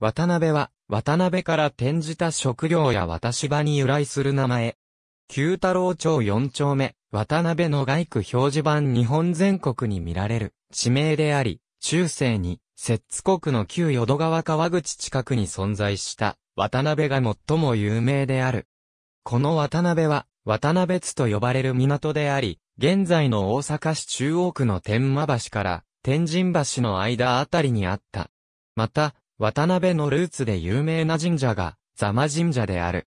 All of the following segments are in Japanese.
渡辺は、渡辺から転じた職業や渡し場に由来する名前。旧太郎町四丁目、渡辺の外区表示板日本全国に見られる地名であり、中世に、摂津国の旧淀川川口近くに存在した渡辺が最も有名である。この渡辺は、渡辺津と呼ばれる港であり、現在の大阪市中央区の天満橋から天神橋の間あたりにあった。また、渡辺のルーツで有名な神社が、座間神社である。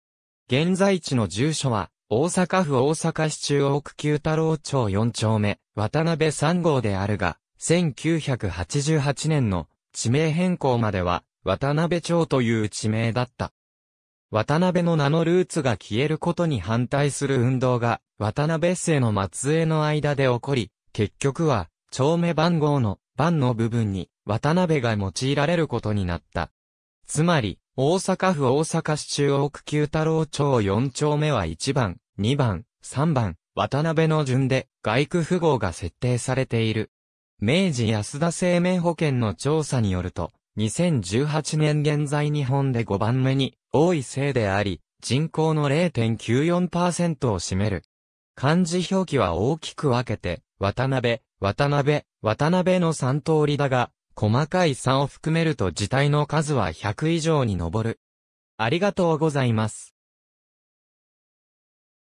現在地の住所は、大阪府大阪市中央区九太郎町四丁目、渡辺三号であるが、1988年の地名変更までは、渡辺町という地名だった。渡辺の名のルーツが消えることに反対する運動が、渡辺姓の末裔の間で起こり、結局は、町名番号の番の部分に渡辺が用いられることになった。つまり、大阪府大阪市中央区九太郎町4丁目は1番、2番、3番、渡辺の順で外区符号が設定されている。明治安田生命保険の調査によると、2018年現在日本で5番目に多い性であり、人口の0.94%を占める。漢字表記は大きく分けて、渡辺、渡辺、渡辺の3通りだが、細かい3を含めると字体の数は100以上に上る。ありがとうございます。